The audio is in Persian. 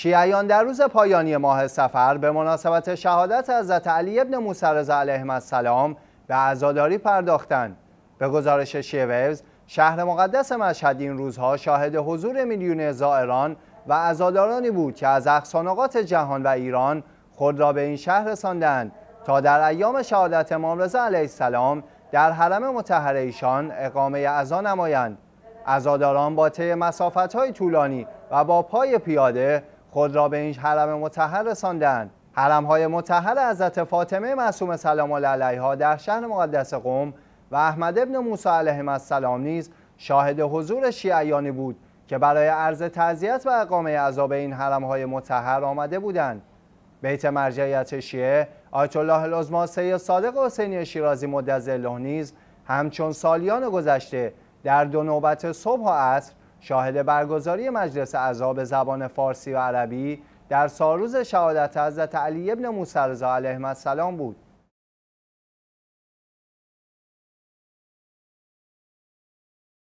شیعیان در روز پایانی ماه سفر به مناسبت شهادت حضرت علی ابن موسی علیه السلام به عزاداری پرداختند. به گزارش شیووز، شهر مقدس مشهد این روزها شاهد حضور میلیون زائران و عزادارانی بود که از اخصانقات جهان و ایران خود را به این شهر رساندند تا در ایام شهادت امام رضا علیه السلام در حرم مطهر ایشان اقامه عزا نمایند. عزاداران با طی مسافت‌های طولانی و با پای پیاده خود را به این حرم متحر رساندند حرم های متحر حضرت فاطمه معصوم سلام الله علیها در شهر مقدس قوم و احمد ابن موسی علیهم السلام نیز شاهد حضور شیعیانی بود که برای عرض تعزیت و اقامه عذاب این حرم های متحر آمده بودند بیت مرجعیت شیعه آیت الله العظما سید صادق حسینی شیرازی مدظله نیز همچون سالیان گذشته در دو نوبت صبح و عصر شاهد برگزاری مجلس عذاب زبان فارسی و عربی در سالروز شهادت حضرت علی ابن موسی علیه السلام بود